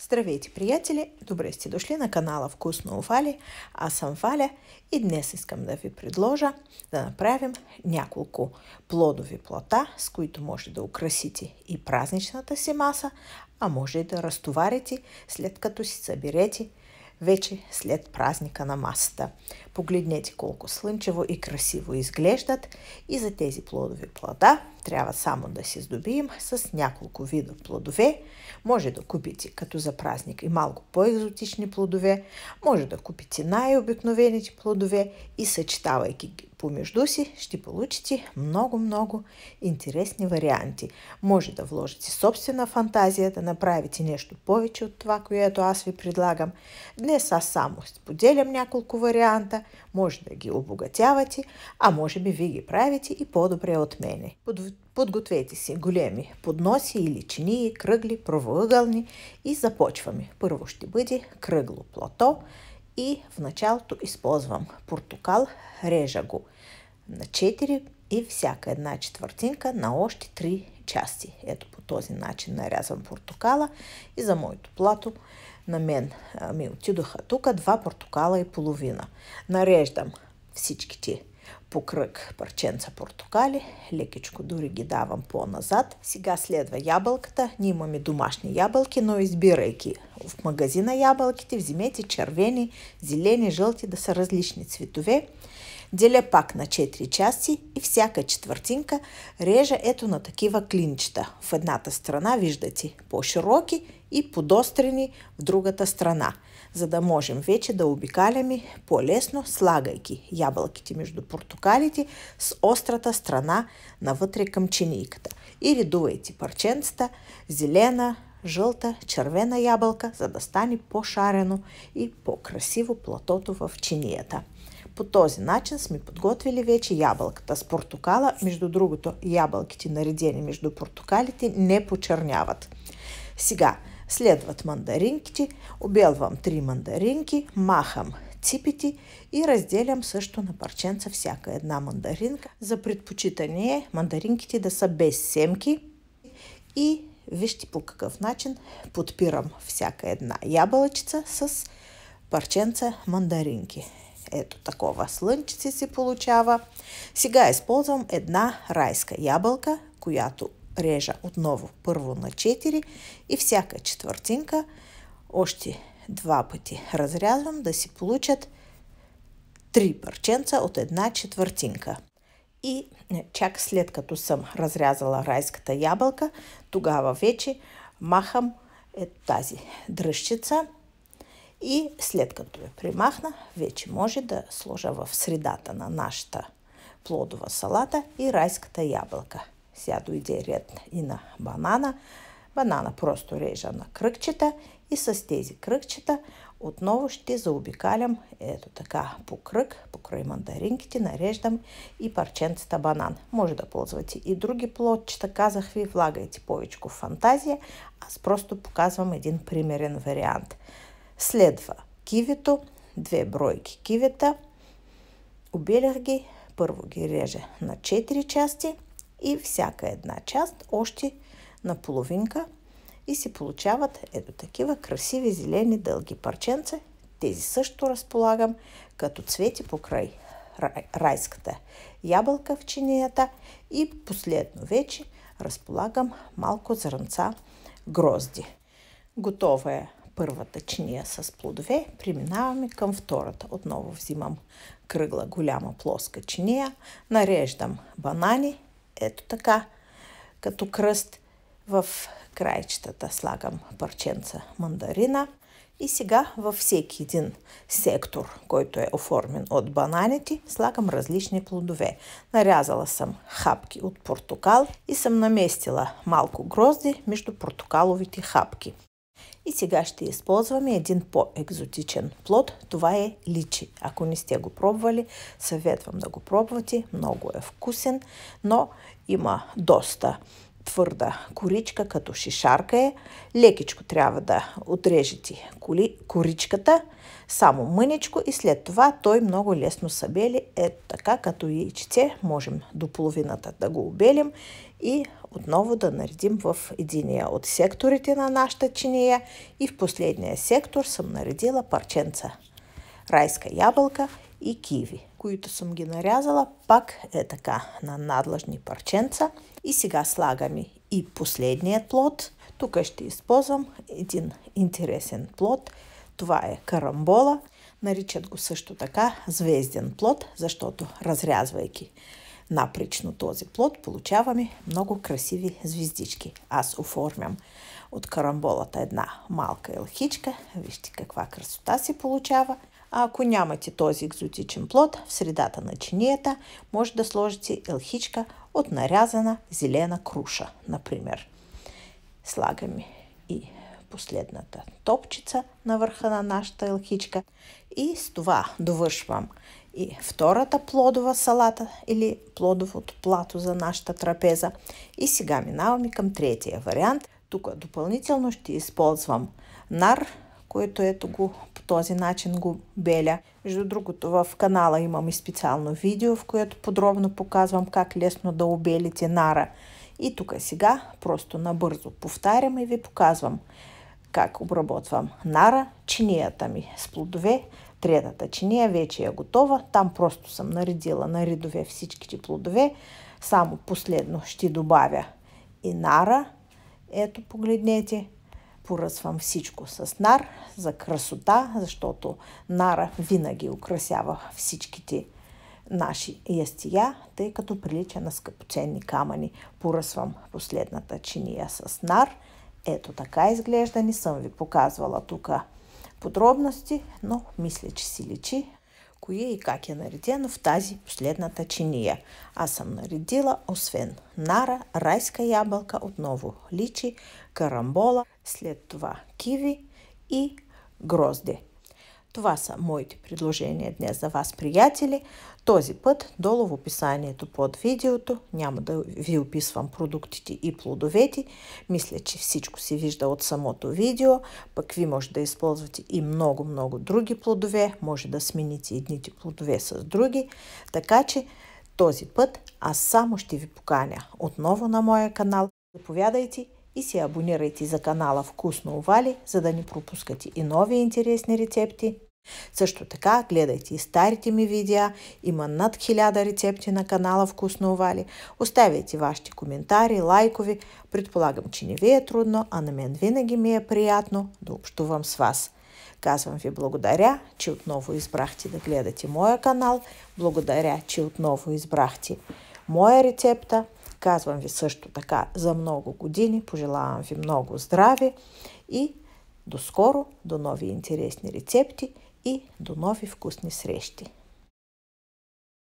Здравейте, приятели! Добре сте дошли на канала Вкусно Офали. Аз съм Валя и днес искам да ви предложа да направим няколко плодови плота, с които може да украсите и празничната си маса, а може и да разтоварите след като си съберете вече след празника на масата. Погледнете колко слънчево и красиво изглеждат и за тези плодови плода трябва само да се здобием с няколко вида плодове. Може да купите като за празник и малко по-екзотични плодове, може да купите най-обикновените плодове и съчетавайки ги помежду си ще получите много-много интересни варианти. Може да вложите собствена фантазия, да направите нещо повече от това, което аз ви предлагам. Днес аз само споделям няколко варианта, може да ги обогатявате, а може би ви ги правите и по-добре от мене. Под, подгответе си големи подноси или чинии, кръгли, правоъгълни и започваме. Първо ще бъде кръгло плато и в началото използвам портокал, режа го на 4 и всяка една четвъртинка на още 3 части. Ето по този начин нарязвам портокала и за моето плато на мен ми отидоха тук два портокала и половина. Нареждам всичките по кръг парченца портокали, лекичко дори ги давам по-назад. Сега следва ябълката. Ние имаме домашни ябълки, но избирайки в магазина ябълките, вземете червени, зелени, жълти да са различни цветове. Деля пак на 4 части и всяка четвъртинка режа ето на такива клинчета. В едната страна виждате по-широки и подострени в другата страна, за да можем вече да обикаляме по-лесно, слагайки ябълките между портокалите с острата страна навътре към чинийката. И редувайте парченцата зелена, жълта, червена ябълка, за да стане по-шарено и по-красиво платото в чинията. По този начин сме подготвили вече ябълката с портокала. Между другото, ябълките наредени между портокалите не почерняват. Сега следват мандаринките. Обелвам 3 мандаринки, махам ципите и разделям също на парченца всяка една мандаринка. За предпочитане е мандаринките да са без семки и вижте по какъв начин подпирам всяка една ябълчица с парченца мандаринки. Ето такова слънчици се получава. Сега използвам една райска ябълка, която режа отново първо на 4 и всяка четвъртинка още два пъти разрязвам да си получат 3 парченца от една четвъртинка. И чак след като съм разрязала райската ябълка, тогава вече махам е тази дръжчица – и след като я примахна, вече може да сложа в средата на нашата плодова салата и райската ябълка. Сега дойде ред и на банана. Банана просто режа на кръгчета и с тези кръгчета отново ще заобикалям ето така по кръг, покрай мандаринките, нареждам и парченцата банан. Може да ползвате и други плодчета, казах ви, влагайте повече фантазия. Аз просто показвам един примерен вариант – Следва кивито, две бройки кивета. Обелях ги, първо ги режа на 4 части и всяка една част още на половинка и се получават ето такива красиви зелени дълги парченца. Тези също разполагам като цвети покрай райската ябълка в чинията и последно вече разполагам малко зранца грозди. Готова е първата чиния с плодове, преминаваме към втората. Отново взимам кръгла голяма плоска чиния, нареждам банани, ето така, като кръст в краичетата слагам парченца мандарина и сега във всеки един сектор, който е оформен от бананите, слагам различни плодове. Нарязала съм хапки от портокал и съм наместила малко грозди между портокаловите хапки. И сега ще използваме един по-екзотичен плод. Това е личи. Ако не сте го пробвали, съветвам да го пробвате. Много е вкусен, но има доста твърда коричка, като шишарка е. Лекичко трябва да отрежете коричката, само мъничко и след това той много лесно събели. Ето така, като яйчице можем до половината да го обелим и отново да наредим в единия от секторите на нашата чиния и в последния сектор съм наредила парченца райска ябълка и киви, които съм ги нарязала пак е така на надлъжни парченца. И сега слагаме и последният плод. Тук ще използвам един интересен плод. Това е карамбола. Наричат го също така звезден плод, защото разрязвайки напречно този плод, получаваме много красиви звездички. Аз оформям от карамболата една малка елхичка. Вижте каква красота се получава. А ако нямате този екзотичен плод, в средата на чинията може да сложите елхичка от нарязана зелена круша, например. Слагаме и последната топчица на върха на нашата елхичка. И с това довършвам и втората плодова салата или плодовото плато за нашата трапеза. И сега минаваме към третия вариант. Тук допълнително ще използвам нар, което ето го по този начин го беля. Между другото в канала имам и специално видео, в което подробно показвам как лесно да обелите нара. И тук е сега просто набързо повтарям и ви показвам как обработвам нара, чинията ми с плодове. Третата чиния вече е готова. Там просто съм наредила на редове всичките плодове. Само последно ще добавя и нара. Ето погледнете поръсвам всичко с нар за красота, защото нара винаги украсява всичките наши ястия, тъй като прилича на скъпоценни камъни. Поръсвам последната чиния с нар. Ето така изглежда, не съм ви показвала тук подробности, но мисля, че си личи. кое и как е наредено в тази последната чиния. Аз съм наредила, освен нара, райска ябълка, отново личи, карамбола, след това киви и грозде. Това са моите предложения днес за вас, приятели. Този път долу в описанието под видеото няма да ви описвам продуктите и плодовете. Мисля, че всичко се вижда от самото видео. Пък ви може да използвате и много-много други плодове. Може да смените едните плодове с други. Така че този път аз само ще ви поканя отново на моя канал. Заповядайте и се абонирайте за канала Вкусно Овали, за да не пропускате и нови интересни рецепти също така гледайте и старите ми видеа, има над 1000 рецепти на канала Вкусно Овали. Оставяйте вашите коментари, лайкови. Предполагам, че не ви е трудно, а на мен винаги ми е приятно да общувам с вас. Казвам ви благодаря, че отново избрахте да гледате моя канал. Благодаря, че отново избрахте моя рецепта. Казвам ви също така за много години. Пожелавам ви много здраве и до скоро, до нови интересни рецепти – и до нови вкусни срещи!